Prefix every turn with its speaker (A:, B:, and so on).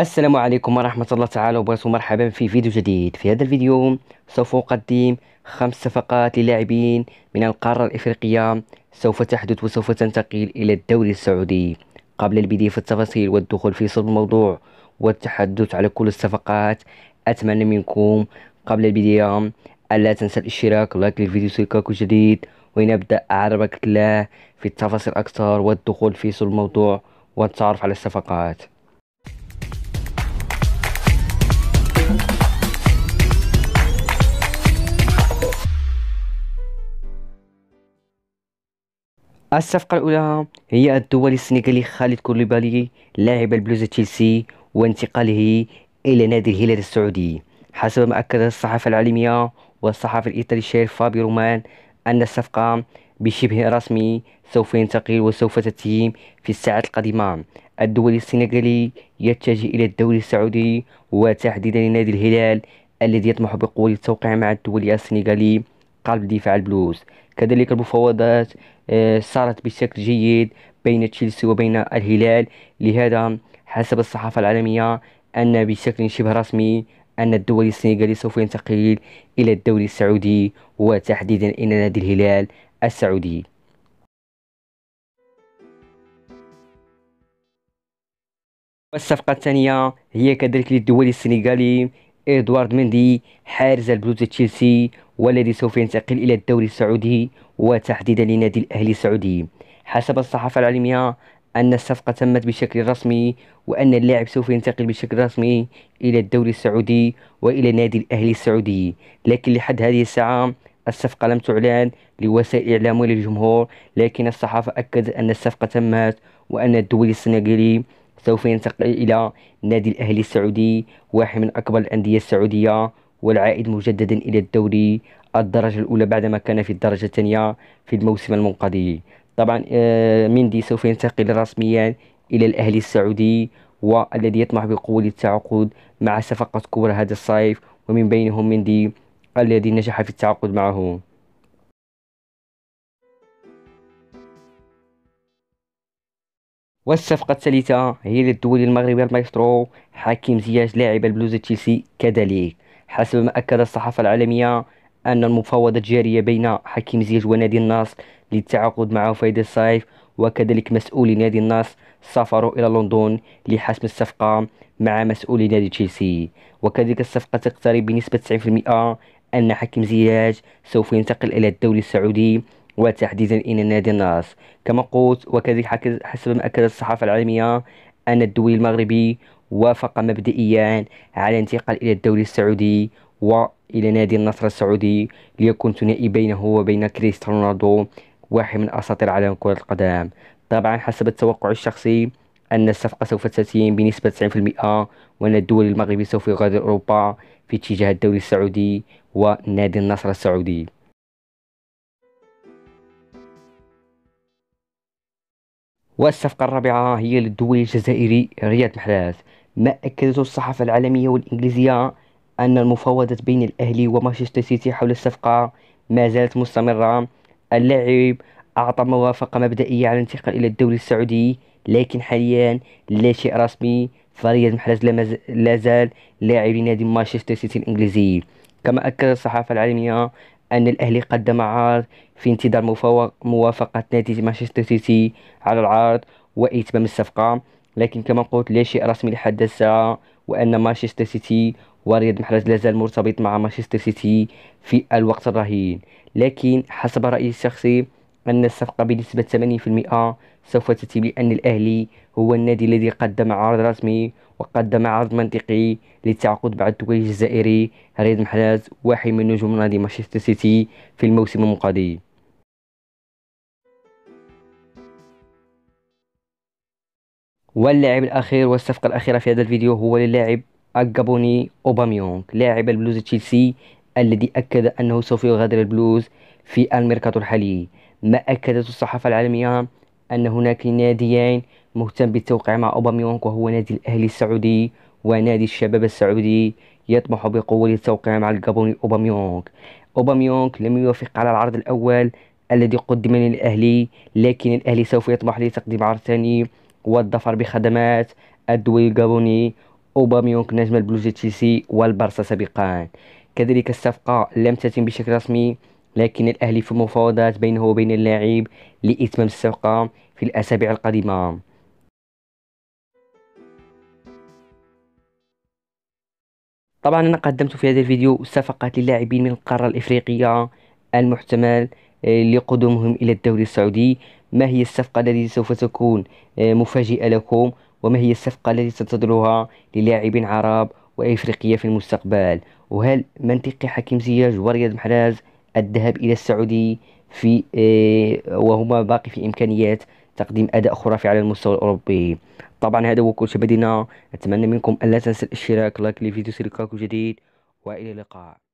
A: السلام عليكم ورحمة الله تعالى وبركاته مرحبا في فيديو جديد في هذا الفيديو سوف أقدم خمس صفقات للاعبين من القارة الإفريقية سوف تحدث وسوف تنتقل إلى الدوري السعودي قبل البدء في التفاصيل والدخول في صلب الموضوع والتحدث على كل الصفقات أتمنى منكم قبل البداية ألا تنسى الاشتراك لايك للفيديو سيكاكو جديد ونبدأ عربك الله في التفاصيل أكثر والدخول في صلب الموضوع والتعرف على الصفقات الصفقة الأولى هي الدولي السنغالي خالد كوليبالي لاعب البلوز تشيلسي وانتقاله إلى نادي الهلال السعودي حسب ما أكد الصحافة العالمية والصحافة الإيطالية الشهير فابي رومان أن الصفقة بشبه رسمي سوف ينتقل وسوف تتم في الساعات القادمة الدولي السنغالي يتجه إلى الدوري السعودي وتحديدا نادي الهلال الذي يطمح بقوة التوقيع مع الدولي السنغالي قلب دفاع البلوز كذلك المفاوضات آه، صارت بشكل جيد بين تشيلسي وبين الهلال لهذا حسب الصحافة العالمية أن بشكل شبه رسمي أن الدوري السنغالي سوف ينتقل إلى الدوري السعودي وتحديدا إلى نادي الهلال السعودي والصفقة الثانية هي كذلك للدوري السنغالي إدوارد مندي حارس البلوز تشيلسي والذي سوف ينتقل إلى الدوري السعودي وتحديدا لنادي الأهلي السعودي حسب الصحافة العالميه أن الصفقة تمت بشكل رسمي وأن اللاعب سوف ينتقل بشكل رسمي إلى الدوري السعودي وإلى نادي الأهلي السعودي لكن لحد هذه الساعة الصفقة لم تعلن لوسائل الإعلام وللجمهور لكن الصحافة أكدت أن الصفقة تمت وأن الدولي السنغالي سوف ينتقل إلى النادي الأهلي السعودي واحد من أكبر الأندية السعودية والعائد مجددا إلى الدوري الدرجة الأولى بعدما كان في الدرجة الثانية في الموسم المنقضي طبعا آه، مندي سوف ينتقل رسميا إلى الأهلي السعودي والذي يطمح بقوة التعاقد مع صفقه كبرى هذا الصيف ومن بينهم مندي الذي نجح في التعاقد معه والصفقة الثالثة هي للدولي المغربي المايسترو حكيم زياج لاعب البلوزة تشيلسي كذلك حسب ما أكد الصحافة العالمية أن المفاوضات جارية بين حكيم زياج ونادي النصر للتعاقد في هذا الصيف وكذلك مسؤولي نادي النصر سافروا إلى لندن لحسم الصفقة مع مسؤولي نادي تشيلسي وكذلك الصفقة تقترب بنسبة 90% أن حكيم زياج سوف ينتقل إلى الدوري السعودي وتحديدا إلى نادي النصر كما قلت وكذلك حسب ما أكدت الصحافة العالمية أن الدولي المغربي وافق مبدئيا على الانتقال إلى الدوري السعودي وإلى نادي النصر السعودي ليكون ثنائي بينه وبين كريستيانو رونالدو واحد من أساطير عالم كرة القدم طبعا حسب التوقع الشخصي أن الصفقة سوف تتم بنسبة 90% وأن الدول المغربي سوف يغادر أوروبا في اتجاه الدوري السعودي ونادي النصر السعودي والصفقة الرابعة هي للدولي الجزائري رياض محراز ما أكدته الصحافة العالمية والإنجليزية أن المفاوضات بين الأهلي ومانشستر سيتي حول الصفقة ما زالت مستمرة اللاعب أعطى موافقة مبدئية على الانتقال إلى الدوري السعودي لكن حاليا لا شيء رسمي فريد محرز لا زال لاعب نادي مانشستر سيتي الإنجليزي كما أكد الصحافة العالمية أن الأهلي قدم عرض في انتظار موافقة نادي مانشستر سيتي على العرض وإتمام الصفقة لكن كما قلت لا شيء رسمي لحد الساعة وأن مانشستر سيتي ورياض محرز لازال مرتبط مع مانشستر سيتي في الوقت الراهن لكن حسب رأيي الشخصي أن الصفقة بنسبة 80% سوف تأتي بأن الأهلي هو النادي الذي قدم عرض رسمي وقدم عرض منطقي للتعاقد مع الدولي الجزائري رياض محراز واحد من نجوم نادي مانشستر سيتي في الموسم المقبل واللاعب الأخير والصفقة الأخيرة في هذا الفيديو هو للاعب أجابوني أوباميونغ لاعب البلوز تشيلسي الذي أكد أنه سوف يغادر البلوز في الميركاتو الحالي ما أكدته الصحافة العالمية أن هناك ناديين مهتم بالتوقيع مع أوباميونغ وهو نادي الأهلي السعودي ونادي الشباب السعودي يطمح بقوة للتوقيع مع الجابوني أوباميونغ أوباميونغ لم يوافق على العرض الأول الذي قدم للأهلي لكن الأهلي سوف يطمح لتقديم عرض ثاني والظفر بخدمات الدوي الجابوني أوباميونغ نجم البلوز تشيلسي والبرسا سابقا كذلك الصفقة لم تتم بشكل رسمي لكن الأهلي في مفاوضات بينه وبين اللاعب لإتمام الصفقة في الأسابيع القادمة طبعا أنا قدمت في هذا الفيديو صفقة للاعبين من القارة الإفريقية المحتمل آه، لقدومهم إلى الدوري السعودي ما هي الصفقة التي سوف تكون آه، مفاجئة لكم وما هي الصفقة التي تنتظرها للاعبين عرب وإفريقية في المستقبل وهل منطقي حكيم زياج ورياض محراز الذهاب إلى السعودي في آه، وهما باقي في إمكانيات تقديم أداء خرافي على المستوى الأوروبي طبعا هذا هو كل شيء بدينا أتمنى منكم ألا تنسى الاشتراك لايك للفيديو سيركاكو جديد وإلى اللقاء